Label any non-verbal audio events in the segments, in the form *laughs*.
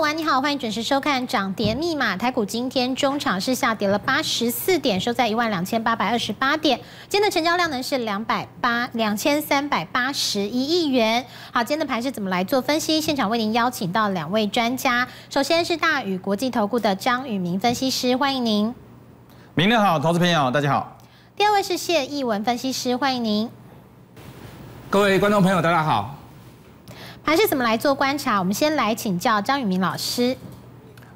晚，你好，欢迎准时收看《涨跌密码》。台股今天中场是下跌了八十四点，收在一万两千八百二十八点。今天的成交量呢是两百八两千三百八十一亿元。好，今天的盘是怎么来做分析？现场为您邀请到两位专家，首先是大宇国际投顾的张宇明分析师，欢迎您。明天好，投资朋友大家好。第二位是谢义文分析师，欢迎您。各位观众朋友，大家好。还是怎么来做观察？我们先来请教张宇明老师。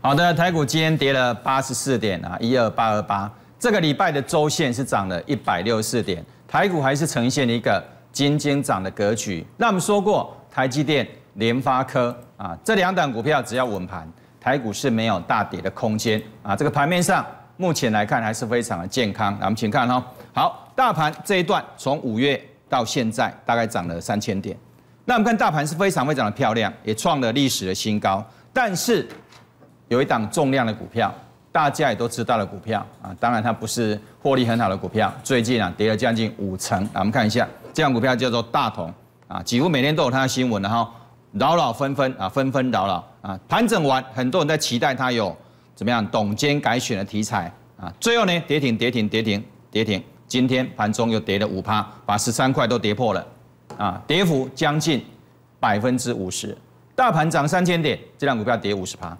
好的，台股今天跌了八十四点啊，一二八二八。这个礼拜的周线是涨了一百六十四点，台股还是呈现了一个尖尖涨的格局。那我们说过，台积电、联发科啊，这两档股票只要稳盘，台股是没有大跌的空间啊。这个盘面上目前来看还是非常的健康。那我们请看哦，好，大盘这一段从五月到现在大概涨了三千点。那我们看大盘是非常非常的漂亮，也创了历史的新高。但是有一档重量的股票，大家也都知道了股票啊，当然它不是获利很好的股票，最近啊跌了将近五成啊。我们看一下这样股票叫做大同啊，几乎每天都有它的新闻，然后扰扰纷纷啊，纷纷扰扰啊。盘整完，很多人在期待它有怎么样董监改选的题材啊，最后呢跌停跌停跌停跌停，今天盘中又跌了五趴，把十三块都跌破了。啊，跌幅将近百分之五十，大盘涨三千点，这辆股票跌五十趴，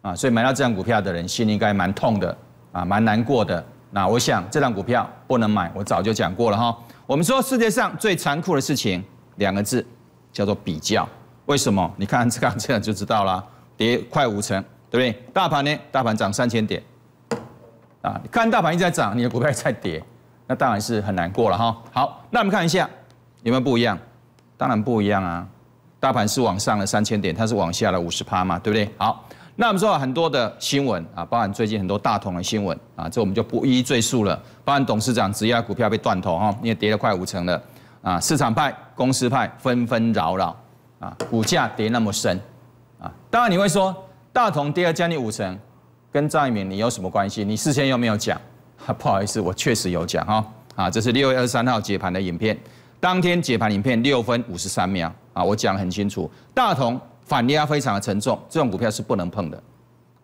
啊，所以买到这辆股票的人心应该蛮痛的啊，蛮难过的。那我想这辆股票不能买，我早就讲过了哈。我们说世界上最残酷的事情两个字叫做比较，为什么？你看这辆这样就知道啦，跌快五成，对不对？大盘呢，大盘涨三千点，啊，看大盘一直在涨，你的股票在跌，那当然是很难过了哈。好，那我们看一下。有没有不一样？当然不一样啊！大盘是往上的三千点，它是往下的五十趴嘛，对不对？好，那我们说很多的新闻啊，包含最近很多大同的新闻啊，这我们就不一一赘述了。包含董事长质押股票被断头哈，因为跌了快五成的啊，市场派、公司派纷纷扰扰啊，股价跌那么深啊。当然你会说大同跌了将近五成，跟张一鸣你有什么关系？你事先有没有讲？不好意思，我确实有讲哈啊，这是六月二十三号解盘的影片。当天解盘影片六分五十三秒啊，我讲很清楚，大同反压非常的沉重，这种股票是不能碰的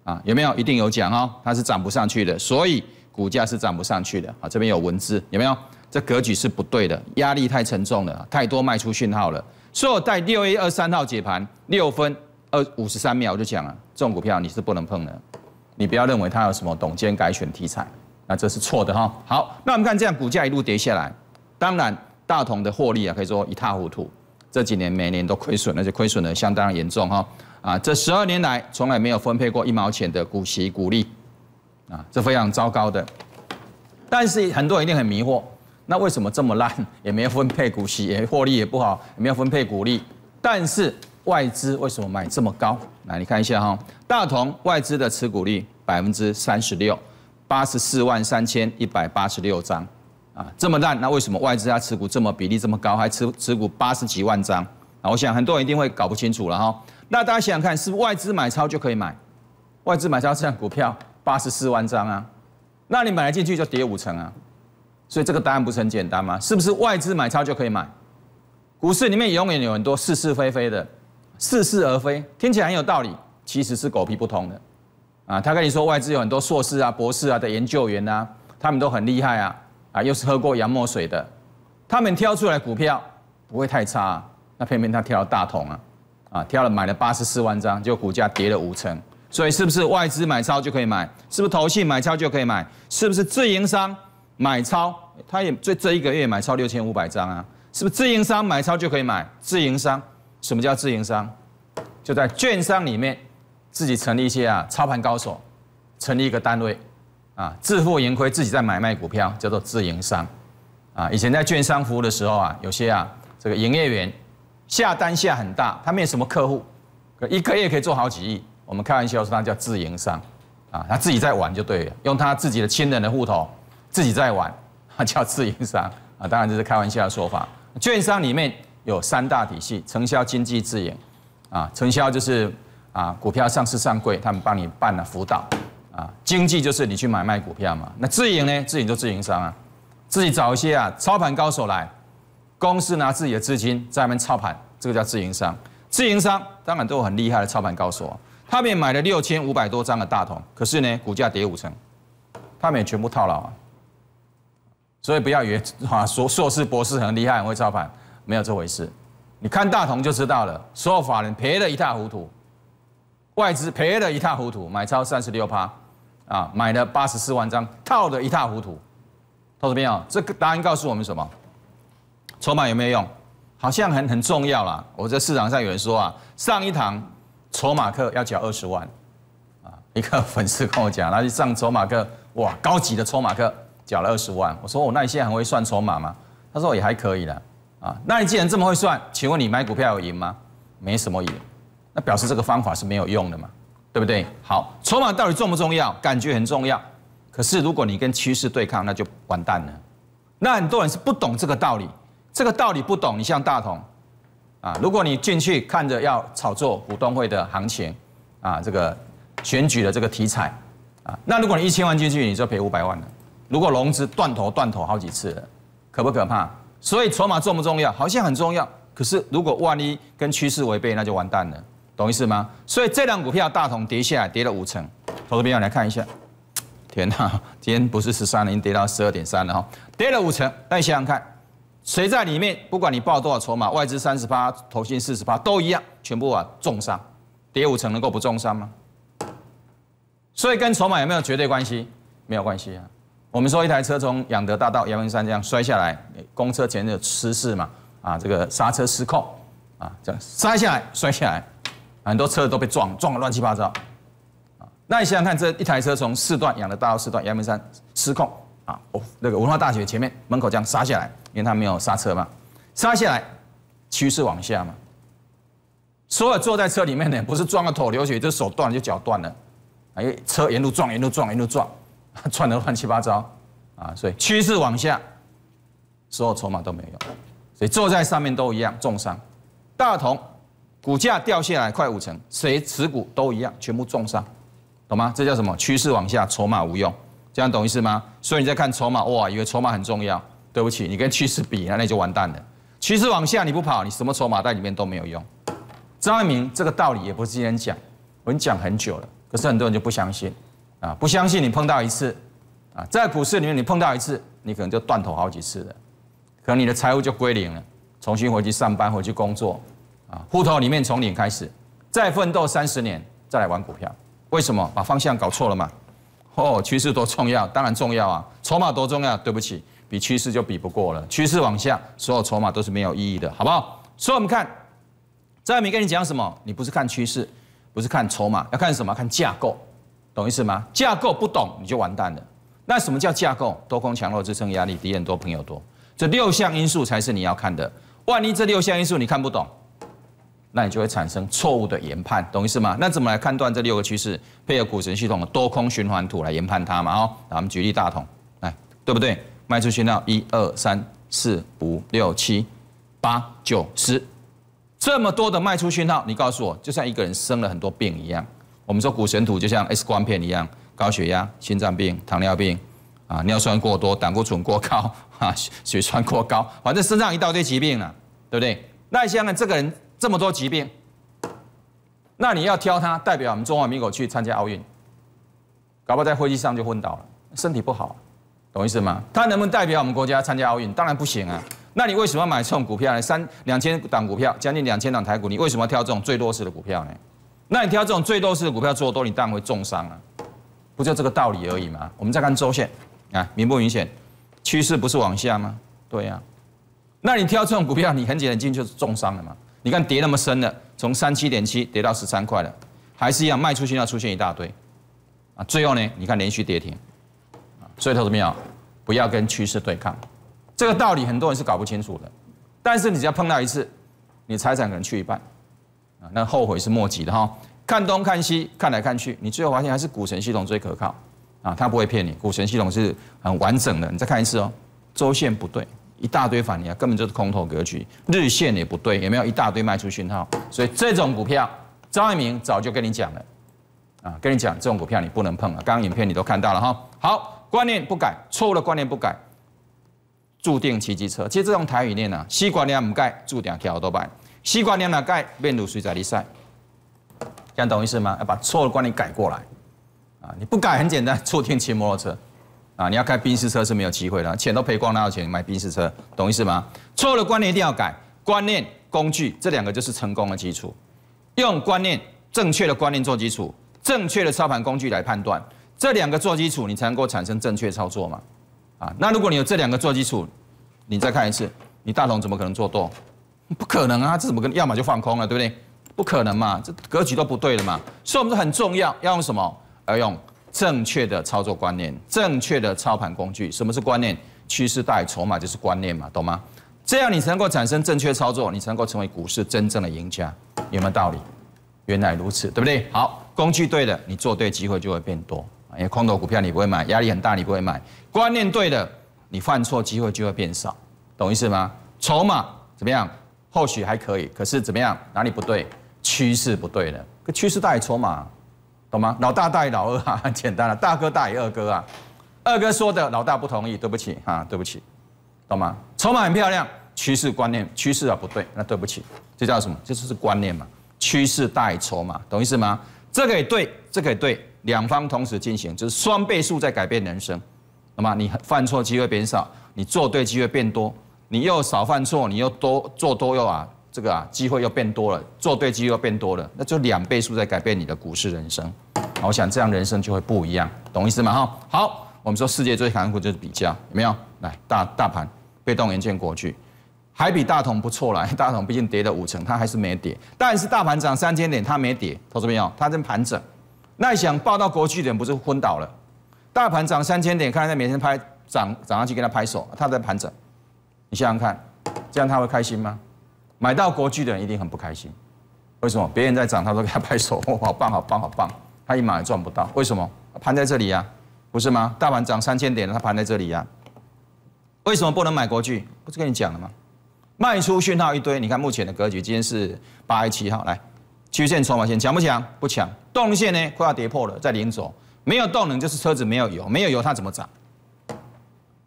啊，有没有一定有讲哦，它是涨不上去的，所以股价是涨不上去的啊。这边有文字有没有？这格局是不对的，压力太沉重了，太多卖出讯号了。所以我在六 A 二三号解盘六分二五十三秒我就讲了，这种股票你是不能碰的，你不要认为它有什么董监改选题材，那这是错的哈。好，那我们看这样股价一路跌下来，当然。大同的获利啊，可以说一塌糊涂。这几年每年都亏损，而且亏损的相当严重哈。啊，这十二年来从来没有分配过一毛钱的股息股利啊，这非常糟糕的。但是很多人一定很迷惑，那为什么这么烂，*laughs* 也没有分配股息，也获利也不好，也没有分配股利？但是外资为什么买这么高？来，你看一下哈，大同外资的持股率百分之三十六，八十四万三千一百八十六张。啊，这么烂，那为什么外资啊持股这么比例这么高，还持持股八十几万张？啊，我想很多人一定会搞不清楚了哈。那大家想想看，是不是外资买超就可以买？外资买超这样股票八十四万张啊，那你买来进去就跌五成啊。所以这个答案不是很简单吗？是不是外资买超就可以买？股市里面永远有很多是是非非的，似是而非，听起来很有道理，其实是狗屁不通的啊。他跟你说外资有很多硕士啊、博士啊的研究员啊，他们都很厉害啊。啊，又是喝过洋墨水的，他们挑出来股票不会太差，那偏偏他挑了大同啊，啊，挑了买了八十四万张，就股价跌了五成，所以是不是外资买超就可以买？是不是投信买超就可以买？是不是自营商买超？他也最这一个月买超六千五百张啊，是不是自营商买超就可以买？自营商什么叫自营商？就在券商里面自己成立一些啊操盘高手，成立一个单位。啊，自负盈亏，自己在买卖股票，叫做自营商。啊，以前在券商服务的时候啊，有些啊，这个营业员下单下很大，他没有什么客户，可一个月可以做好几亿。我们开玩笑说他叫自营商。啊，他自己在玩就对了，用他自己的亲人的户头自己在玩，他叫自营商。啊，当然这是开玩笑的说法。券商里面有三大体系：承销、经济、自营。啊，承销就是啊，股票上市上柜，他们帮你办了辅导。啊，经济就是你去买卖股票嘛。那自营呢？自营就自营商啊，自己找一些啊操盘高手来，公司拿自己的资金在外面操盘，这个叫自营商。自营商当然都有很厉害的操盘高手啊。他们也买了六千五百多张的大同，可是呢，股价跌五成，他们也全部套牢。啊。所以不要以为 *laughs* 啊，硕硕士博士很厉害，很会操盘，没有这回事。你看大同就知道了，所有法人赔的一塌糊涂，外资赔的一塌糊涂，买超三十六趴。啊，买了八十四万张，套得一塌糊涂。同学们啊，这个答案告诉我们什么？筹码有没有用？好像很很重要啦。我在市场上有人说啊，上一堂筹码课要缴二十万啊。一个粉丝跟我讲，他去上筹码课，哇，高级的筹码课缴了二十万。我说我那你在很会算筹码吗？他说也还可以啦。啊，那你既然这么会算，请问你买股票有赢吗？没什么赢，那表示这个方法是没有用的嘛。对不对？好，筹码到底重不重要？感觉很重要，可是如果你跟趋势对抗，那就完蛋了。那很多人是不懂这个道理，这个道理不懂。你像大同啊，如果你进去看着要炒作股东会的行情啊，这个选举的这个题材啊，那如果你一千万进去，你就赔五百万了。如果融资断头断头好几次了，可不可怕？所以筹码重不重要？好像很重要，可是如果万一跟趋势违背，那就完蛋了。懂意思吗？所以这辆股票大同跌下来，跌了五成。投资朋友，来看一下，*tsk* 天哪！今天不是十三零跌到十二点三了哈，跌了五成。那你想想看，谁在里面？不管你报多少筹码，外资三十八，投信四十八，都一样，全部啊重伤，跌五成能够不重伤吗？所以跟筹码有没有绝对关系？没有关系啊。我们说一台车从养德大道、阳明山这样摔下来，公车前面有失事嘛？啊，这个刹车失控啊，这样摔下来，摔下来。很多车子都被撞，撞得乱七八糟，啊！那你想想看，这一台车从四段养的大到四段阳明山失控，啊，哦，那个文化大学前面门口这样刹下来，因为它没有刹车嘛，刹下来趋势往下嘛，所有坐在车里面的不是撞个头流血，就是手断了就脚断了，啊，因车沿路撞，沿路撞，沿路撞，*laughs* 撞得乱七八糟，啊，所以趋势往下，所有筹码都没有，所以坐在上面都一样重伤，大同。股价掉下来快五成，谁持股都一样，全部重伤，懂吗？这叫什么？趋势往下，筹码无用，这样懂意思吗？所以你在看筹码，哇，以为筹码很重要，对不起，你跟趋势比，那那就完蛋了。趋势往下你不跑，你什么筹码在里面都没有用。张一鸣这个道理也不是今天讲，我们讲很久了，可是很多人就不相信，啊，不相信你碰到一次，啊，在股市里面你碰到一次，你可能就断头好几次了，可能你的财务就归零了，重新回去上班，回去工作。啊，户头里面从零开始，再奋斗三十年再来玩股票，为什么？把方向搞错了嘛？哦，趋势多重要，当然重要啊，筹码多重要？对不起，比趋势就比不过了。趋势往下，所有筹码都是没有意义的，好不好？所以我们看，再没跟你讲什么，你不是看趋势，不是看筹码，要看什么？看架构，懂意思吗？架构不懂你就完蛋了。那什么叫架构？多空、强弱、支撑、压力、敌人多、朋友多，这六项因素才是你要看的。万一这六项因素你看不懂？那你就会产生错误的研判，懂意思吗？那怎么来判断这六个趋势？配合股神系统的多空循环图来研判它嘛？哦，那我们举例大同，来，对不对？卖出讯号一二三四五六七八九十，这么多的卖出讯号，你告诉我，就像一个人生了很多病一样。我们说股神图就像 X 光片一样，高血压、心脏病、糖尿病，啊，尿酸过多、胆固醇过高，啊，血酸过高，反正身上一大堆疾病了，对不对？那想反，这个人。这么多疾病，那你要挑他代表我们中华民国去参加奥运，搞不好在飞机上就昏倒了，身体不好，懂意思吗？他能不能代表我们国家参加奥运？当然不行啊！那你为什么买这种股票呢？三两千档股票，将近两千档台股，你为什么挑这种最弱势的股票呢？那你挑这种最弱势的股票做多，你当然会重伤啊，不就这个道理而已吗？我们再看周线啊，明不明显？趋势不是往下吗？对呀，那你挑这种股票，你很简单，进就是重伤了嘛。你看跌那么深了，从三七点七跌到十三块了，还是一样卖出去要出现一大堆，啊，最后呢，你看连续跌停，啊，所以投资朋友不要跟趋势对抗，这个道理很多人是搞不清楚的，但是你只要碰到一次，你财产可能去一半，啊，那后悔是莫及的哈。看东看西看来看去，你最后发现还是股神系统最可靠，啊，他不会骗你，股神系统是很完整的。你再看一次哦，周线不对。一大堆反尼啊，根本就是空头格局，日线也不对，也没有一大堆卖出讯号？所以这种股票，张一鸣早就跟你讲了，啊，跟你讲这种股票你不能碰了。刚刚影片你都看到了哈。好，观念不改，错误的观念不改，注定骑机车。其实这种台语念啊，西瓜念不改，注定跳多摆；西瓜念哪改，变如水在里塞。这样懂意思吗？要把错误观念改过来，啊，你不改很简单，注定骑摩托车。啊，你要开宾士车是没有机会的，钱都赔光了，要有钱买宾士车，懂意思吗？错误的观念一定要改，观念、工具这两个就是成功的基础。用观念正确的观念做基础，正确的操盘工具来判断，这两个做基础，你才能够产生正确操作嘛。啊，那如果你有这两个做基础，你再看一次，你大同怎么可能做多？不可能啊，这怎么跟？要么就放空了，对不对？不可能嘛，这格局都不对了嘛。所以，我们说很重要，要用什么？要用。正确的操作观念，正确的操盘工具，什么是观念？趋势带筹码就是观念嘛，懂吗？这样你才能够产生正确操作，你才能够成为股市真正的赢家，有没有道理？原来如此，对不对？好，工具对了，你做对，机会就会变多。因为空头股票你不会买，压力很大你不会买。观念对了，你犯错机会就会变少，懂意思吗？筹码怎么样？或许还可以，可是怎么样？哪里不对？趋势不对了，可趋势带筹码。懂吗？老大大于老二啊，很 *laughs* 简单了。大哥大于二哥啊，二哥说的老大不同意，对不起啊，对不起，懂吗？筹码很漂亮，趋势观念，趋势啊不对，那对不起，这叫什么？这就是观念嘛。趋势大于筹码，懂意思吗？这个也对，这个也对，两方同时进行，就是双倍数在改变人生。那么你犯错机会变少，你做对机会变多，你又少犯错，你又多做多又啊。这个啊，机会又变多了，做对机会又变多了，那就两倍数在改变你的股市人生。我想这样人生就会不一样，懂意思吗？哈，好，我们说世界最残酷股就是比较，有没有？来，大大盘被动元件过去，还比大同不错了。大同毕竟跌了五成，它还是没跌。但是大盘涨三千点，它没跌，投资朋有，它在盘整。那想报到国际点，不是昏倒了？大盘涨三千点，看到每天拍涨涨上去给他拍手，他在盘整。你想想看，这样他会开心吗？买到国巨的人一定很不开心，为什么？别人在涨，他都给他拍手，哦、好棒好棒好棒，他一买赚不到，为什么？盘在这里呀，不是吗？大盘涨三千点，他盘在这里呀，为什么不能买国巨？不是跟你讲了吗？卖出讯号一堆，你看目前的格局，今天是八月七号，来，曲线筹码线强不强？不强，动能线呢快要跌破了，在连走，没有动能就是车子没有油，没有油它怎么涨？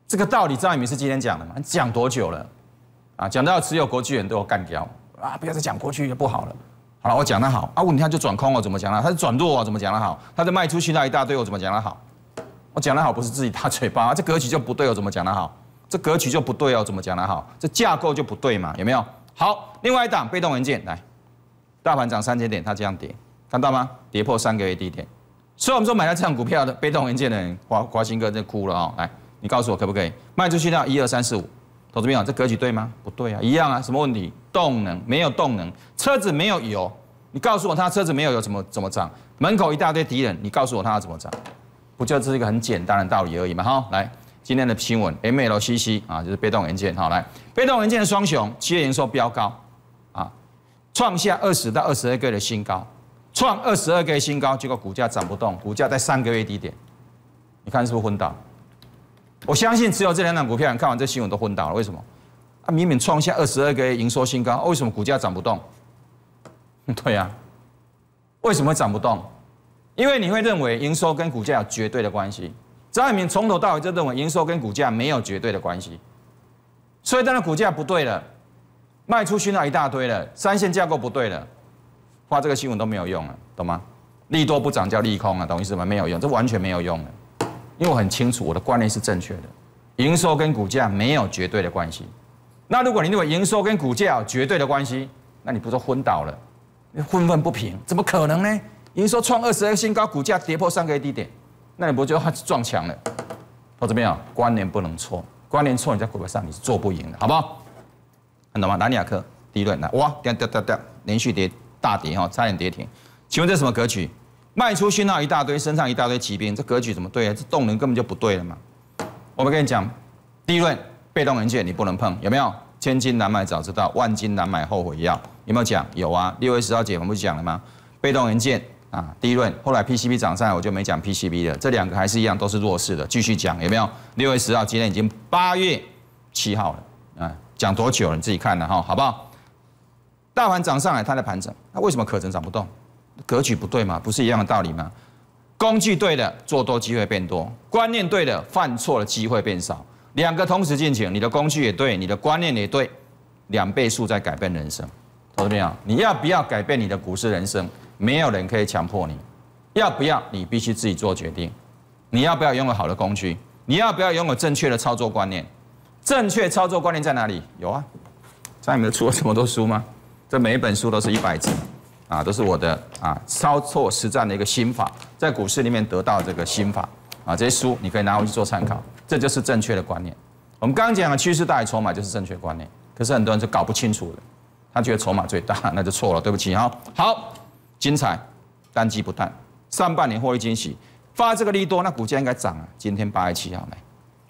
这个道理张一明是今天讲的吗？讲多久了？啊，讲到持有国际人，都要干掉啊！不要再讲过去就不好了。好了，我讲的好。啊，你看就转空，我怎么讲呢？它是转弱啊，怎么讲的好？它就卖出去那一大堆，我怎么讲的好？我讲的好不是自己大嘴巴啊，这格局就不对哦，怎么讲的好？这格局就不对哦，怎么讲的好？这架构就不对嘛，有没有？好，另外一档被动文件来，大盘涨三千点，它这样跌，看到吗？跌破三个月低点。所以，我们说买了这档股票的被动文件的人，华华兴哥在哭了啊！来，你告诉我可不可以卖出去那一二三四五？投资班长，这格局对吗？不对啊，一样啊，什么问题？动能没有动能，车子没有油。你告诉我，他车子没有油怎么怎么涨？门口一大堆敌人，你告诉我他怎么涨？不就是一个很简单的道理而已嘛？哈，来今天的新闻，MLCC 啊，就是被动元件。好，来被动元件双雄，七月营收飙高啊，创下二十到二十二个月的新高，创二十二个月新高，结果股价涨不动，股价在三个月低点，你看是不是昏倒？我相信只有这两档股票，你看完这新闻都昏倒了。为什么？啊，明明创下二十二个亿营收新高，为什么股价涨不动？*laughs* 对呀，为什么会涨不动？因为你会认为营收跟股价有绝对的关系。张爱民从头到尾就认为营收跟股价没有绝对的关系，所以当然股价不对了，卖出去那一大堆了，三线架构不对了，发这个新闻都没有用了，懂吗？利多不涨叫利空啊，懂意思吗？没有用，这完全没有用了。因为我很清楚我的观念是正确的，营收跟股价没有绝对的关系。那如果你认为营收跟股价有绝对的关系，那你不是昏倒了？你愤愤不平，怎么可能呢？营收创二十二新高，股价跌破三个低 d 点，那你不就撞墙了？我这边啊，观念不能错，观念错你在股票上你是做不赢的，好不好？看懂吗？南亚科第一轮来，哇，掉掉掉掉，连续跌大跌哈，差点跌停。请问这是什么格局？卖出讯号一大堆，身上一大堆骑兵，这格局怎么对啊？这动能根本就不对了嘛。我们跟你讲，第一轮被动元件你不能碰，有没有？千金难买早知道，万金难买后悔药，有没有讲？有啊，六月十号解盘不是讲了吗？被动元件啊，第一轮。后来 PCB 涨上来，我就没讲 PCB 了。这两个还是一样，都是弱势的，继续讲有没有？六月十号，今天已经八月七号了啊，讲多久你自己看了哈，好不好？大盘涨上来，它在盘整，那为什么可成涨不动？格局不对嘛，不是一样的道理吗？工具对的，做多机会变多；观念对的，犯错的机会变少。两个同时进行，你的工具也对，你的观念也对，两倍数在改变人生。同志们，你要不要改变你的股市人生？没有人可以强迫你，要不要你必须自己做决定。你要不要拥有好的工具？你要不要拥有正确的操作观念？正确操作观念在哪里？有啊，在你们出了这么多书吗？这每一本书都是一百集。啊，都是我的啊，操错实战的一个心法，在股市里面得到这个心法啊，这些书你可以拿回去做参考，这就是正确的观念。我们刚刚讲的趋势大于筹码就是正确观念，可是很多人就搞不清楚了，他觉得筹码最大，那就错了，对不起哈。好，精彩，单机不淡，上半年获利惊喜发这个利多，那股价应该涨啊，今天八月七号买，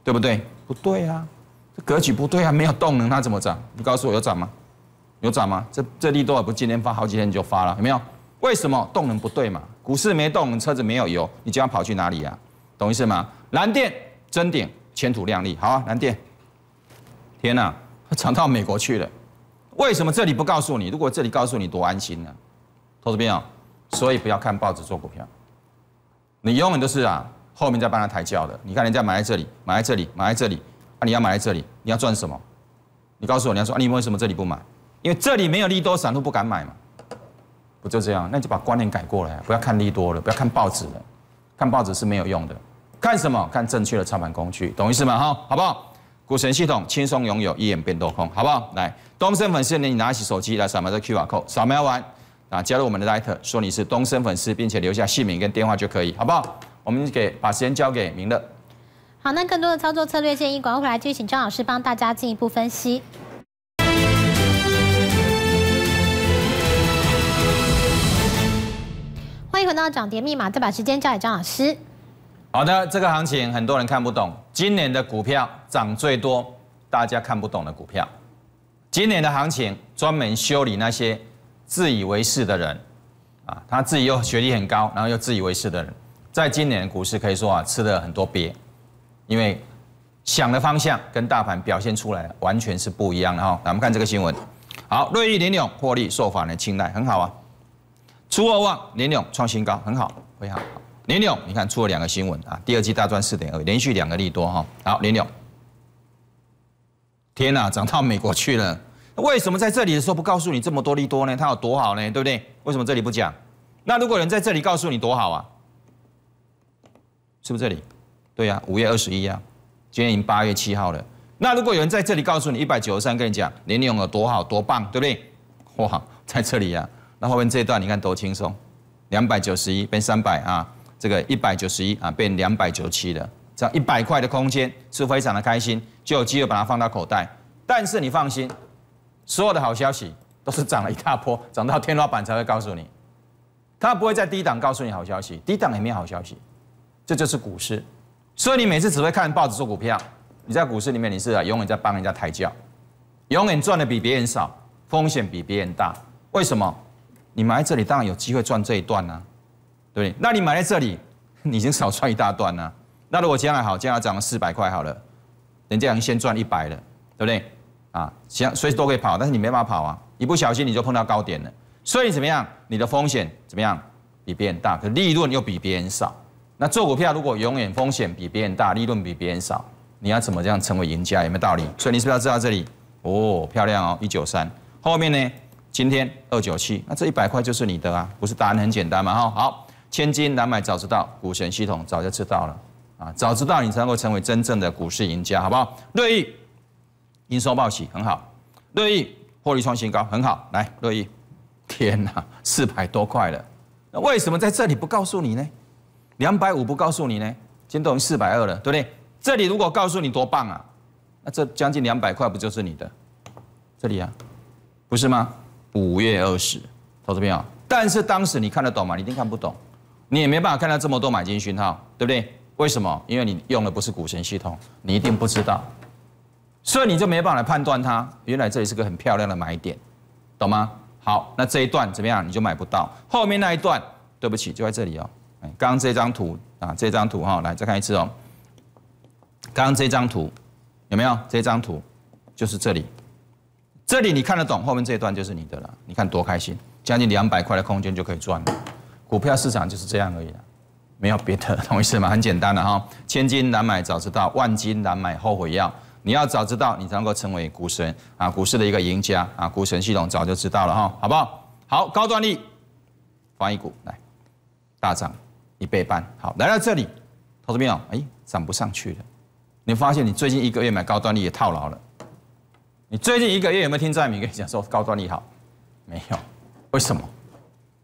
对不对？不对啊，这格局不对啊，没有动能，它怎么涨？你告诉我有涨吗？有涨吗？这这利多不？今天发好几天就发了，有没有？为什么动能不对嘛？股市没动，车子没有油，你就要跑去哪里呀？懂意思吗？蓝电真顶，前途亮丽。好，蓝电，天哪，涨到美国去了！为什么这里不告诉你？如果这里告诉你，多安心呢？投资朋友，所以不要看报纸做股票，你永远都是啊，后面在帮他抬轿的。你看人家买在这里，买在这里，买在这里，啊你要买在这里，你要赚什么？你告诉我，你要说啊，你为什么这里不买？因为这里没有利多，散户不敢买嘛，不就这样？那就把观念改过来，不要看利多了，不要看报纸了，看报纸是没有用的。看什么？看正确的操盘工具，懂意思吗？哈，好不好？股神系统轻松拥有，一眼变多空，好不好？来，东升粉丝你拿起手机来扫描这 q 维码扣，扫描完啊，加入我们的 l letter，说你是东升粉丝，并且留下姓名跟电话就可以，好不好？我们给把时间交给明乐。好，那更多的操作策略建议，广告回来继续，请张老师帮大家进一步分析。欢迎回到《涨跌密码》，再把时间交给张老师。好的，这个行情很多人看不懂。今年的股票涨最多，大家看不懂的股票。今年的行情专门修理那些自以为是的人啊，他自己又学历很高，然后又自以为是的人，在今年股市可以说啊，吃的很多鳖，因为想的方向跟大盘表现出来完全是不一样。的哈。我们看这个新闻。好，瑞意领勇获利受法人青睐，很好啊。出二旺，年勇创新高，很好，非常好。年勇，你看出了两个新闻啊，第二季大赚四点二，连续两个利多哈。好，年勇，天哪，涨到美国去了，为什么在这里的时候不告诉你这么多利多呢？它有多好呢？对不对？为什么这里不讲？那如果有人在这里告诉你多好啊，是不是这里？对呀，五月二十一呀，今天已经八月七号了。那如果有人在这里告诉你一百九十三，跟你讲年勇有多好多棒，对不对？哇，在这里呀。那后面这一段你看多轻松，两百九十一变三百啊，这个一百九十一啊变两百九七了，这样一百块的空间，是非常的开心，就有机会把它放到口袋。但是你放心，所有的好消息都是涨了一大波，*laughs* 涨到天花板才会告诉你，它不会在低档告诉你好消息，低档也没有好消息，这就是股市。所以你每次只会看报纸做股票，你在股市里面你是啊，永远在帮人家抬轿，永远赚的比别人少，风险比别人大，为什么？你买在这里当然有机会赚这一段呢，对不对？那你买在这里，*laughs* 你已经少赚一大段呢。那如果将来好，将来涨了四百块好了，人家已经先赚一百了，对不对？啊，行，随时都可以跑，但是你没办法跑啊，一不小心你就碰到高点了。所以怎么样？你的风险怎么样比别人大，可利润又比别人少。那做股票如果永远风险比别人大，利润比别人少，你要怎么这样成为赢家？有没有道理？所以你是不是要知道这里？哦，漂亮哦，一九三后面呢？今天二九七，那这一百块就是你的啊，不是答案很简单吗？哈，好，千金难买早知道，股神系统早就知道了啊，早知道你才能够成为真正的股市赢家，好不好？乐意营收报喜很好；乐意获利创新高，很好。来，乐意，天哪，四百多块了，那为什么在这里不告诉你呢？两百五不告诉你呢？今天都已经四百二了，对不对？这里如果告诉你，多棒啊！那这将近两百块不就是你的？这里啊，不是吗？五月二十，投资朋友，但是当时你看得懂吗？你一定看不懂，你也没办法看到这么多买进讯号，对不对？为什么？因为你用的不是股神系统，你一定不知道，所以你就没办法来判断它。原来这里是个很漂亮的买点，懂吗？好，那这一段怎么样？你就买不到。后面那一段，对不起，就在这里哦。哎，刚刚这张图啊，这张图哈，来再看一次哦。刚刚这张图有没有？这张图就是这里。这里你看得懂，后面这一段就是你的了。你看多开心，将近两百块的空间就可以赚了。股票市场就是这样而已了，没有别的意思嘛，*laughs* 很简单的哈。千金难买早知道，万金难买后悔药。你要早知道，你才能够成为股神啊，股市的一个赢家啊。股神系统早就知道了哈，好不好？好，高端利，防疫股来大涨一倍半。好，来到这里，同志们友，哎，涨不上去了。你发现你最近一个月买高端利也套牢了。你最近一个月有没有听蔡万民跟你讲说高端利好？没有，为什么？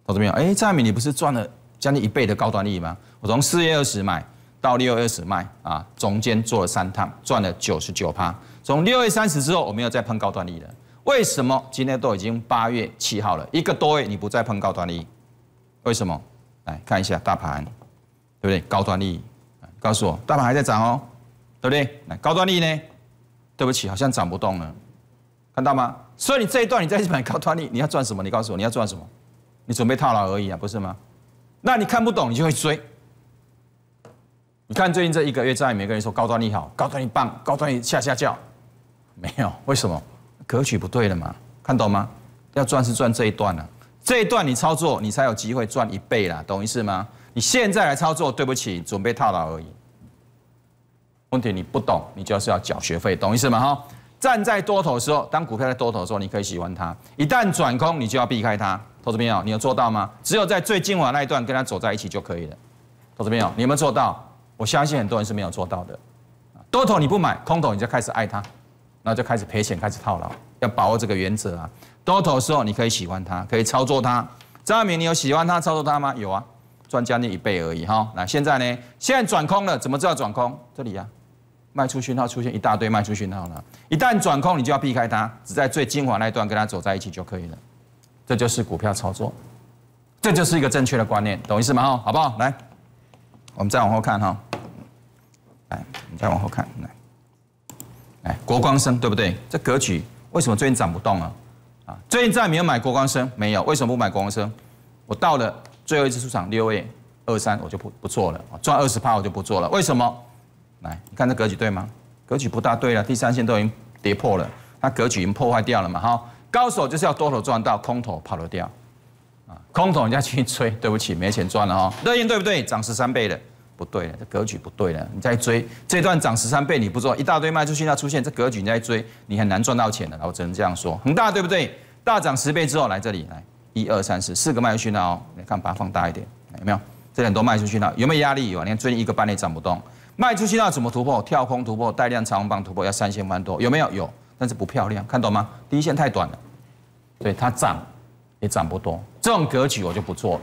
投资们，朋友，哎，蔡敏民你不是赚了将近一倍的高端利益吗？我从四月二十买到六月二十卖啊，中间做了三趟，赚了九十九趴。从六月三十之后我没有再碰高端利益了，为什么？今天都已经八月七号了，一个多月你不再碰高端利，益？为什么？来看一下大盘，对不对？高端利益，告诉我，大盘还在涨哦，对不对？那高端利益呢？对不起，好像涨不动了。看到吗？所以你这一段，你在日本高端你你要赚什么？你告诉我，你要赚什么？你准备套牢而已啊，不是吗？那你看不懂，你就会追。你看最近这一个月，在每个人说高端利好，高端一棒，高端一下下叫，没有？为什么？格局不对了嘛？看懂吗？要赚是赚这一段了，这一段你操作，你才有机会赚一倍啦，懂意思吗？你现在来操作，对不起，准备套牢而已。问题你不懂，你就是要缴学费，懂意思吗？哈。站在多头的时候，当股票在多头的时候，你可以喜欢它；一旦转空，你就要避开它。投资朋友，你有做到吗？只有在最精华那一段跟它走在一起就可以了。投资朋友，你有没有做到？我相信很多人是没有做到的。多头你不买，空头你就开始爱它，那就开始赔钱，开始套牢。要把握这个原则啊！多头的时候你可以喜欢它，可以操作它。张亚你有喜欢它、操作它吗？有啊，赚将近一倍而已哈。那现在呢？现在转空了，怎么知道转空？这里呀。卖出讯号出现一大堆卖出讯号了，一旦转空你就要避开它，只在最精华那一段跟它走在一起就可以了。这就是股票操作，这就是一个正确的观念，懂意思吗？好好不好？来，我们再往后看哈，来，你再往后看，来，来国光生对不对？这格局为什么最近涨不动了？啊，最近再没有买国光生，没有，为什么不买国光生？我到了最后一次出场六月二三我就不不做了，赚二十趴我就不做了，为什么？来，你看这格局对吗？格局不大对了，第三线都已经跌破了，它格局已经破坏掉了嘛？哈，高手就是要多头赚到，空头跑得掉啊！空头人家去追，对不起，没钱赚了哦。乐盈对不对？涨十三倍的，不对，这格局不对了。你再追，这段涨十三倍你不做一大堆卖出去，那出现这格局你再追，你很难赚到钱的。我只能这样说。恒大对不对？大涨十倍之后来这里，来一二三四四个卖出去了哦。你看把它放大一点，有没有？这里很多卖出去了，有没有压力？有啊。你看最近一个半内涨不动。卖出去那怎么突破？跳空突破，带量长虹棒突破，要三千万多，有没有？有，但是不漂亮，看懂吗？第一线太短了，所以它涨也涨不多，这种格局我就不做了，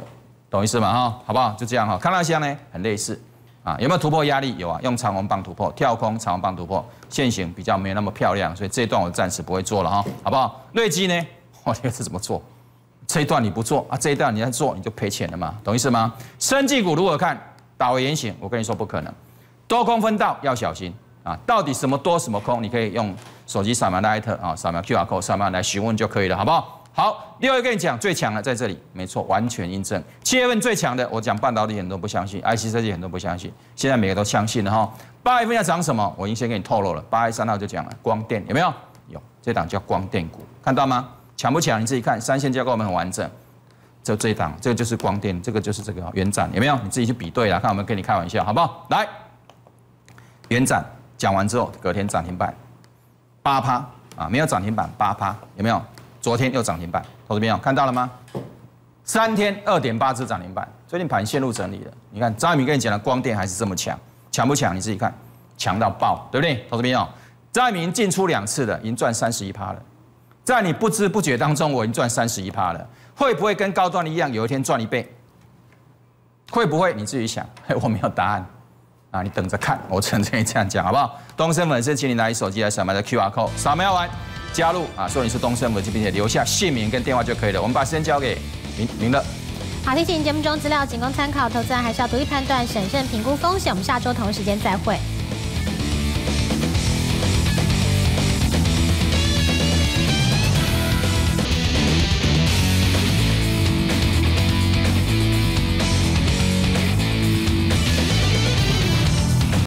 懂意思吗？哈，好不好？就这样哈。康乐香呢，很类似啊，有没有突破压力？有啊，用长虹棒突破，跳空长虹棒突破，线形比较没有那么漂亮，所以这一段我暂时不会做了哈，好不好？瑞基呢？*laughs* 我这个怎么做？这一段你不做啊，这一段你要做你就赔钱了嘛，懂意思吗？生技股如何看？倒回原我跟你说不可能。多空分道要小心啊！到底什么多什么空？你可以用手机扫描的艾特啊，扫描 QR code，扫描来询问就可以了，好不好？好，另外一个跟你讲最强的在这里，没错，完全印证。七月份最强的，我讲半导体很多不相信，IC 设计很多不相信，现在每个都相信了哈。八月份要涨什么？我已经先给你透露了。八月三号就讲了光电，有没有？有，这档叫光电股，看到吗？强不强？你自己看，三线架构我们很完整。就这一档，这个就是光电，这个就是这个元展，有没有？你自己去比对了，看我们跟你开玩笑好不好？来。连展讲完之后，隔天涨停板八趴啊，没有涨停板八趴，有没有？昨天又涨停板，投资朋友看到了吗？三天二点八次涨停板，最近盘陷入整理了。你看张一鸣跟你讲的光电还是这么强，强不强？你自己看，强到爆，对不对？投资朋友，张一鸣进出两次的，已经赚三十一趴了，在你不知不觉当中，我已经赚三十一趴了。会不会跟高端的一样，有一天赚一倍？会不会？你自己想，*laughs* 我没有答案。啊，你等着看，*laughs* 我只能这样讲，好不好？东森粉丝，请你拿手机来扫描的 QR code，扫描完加入啊，说你是东森粉丝，并且留下姓名跟电话就可以了。我们把时间交给明明乐。好，提醒节目中资料仅供参考，投资人还是要独立判断、审慎评估风险。我们下周同一时间再会。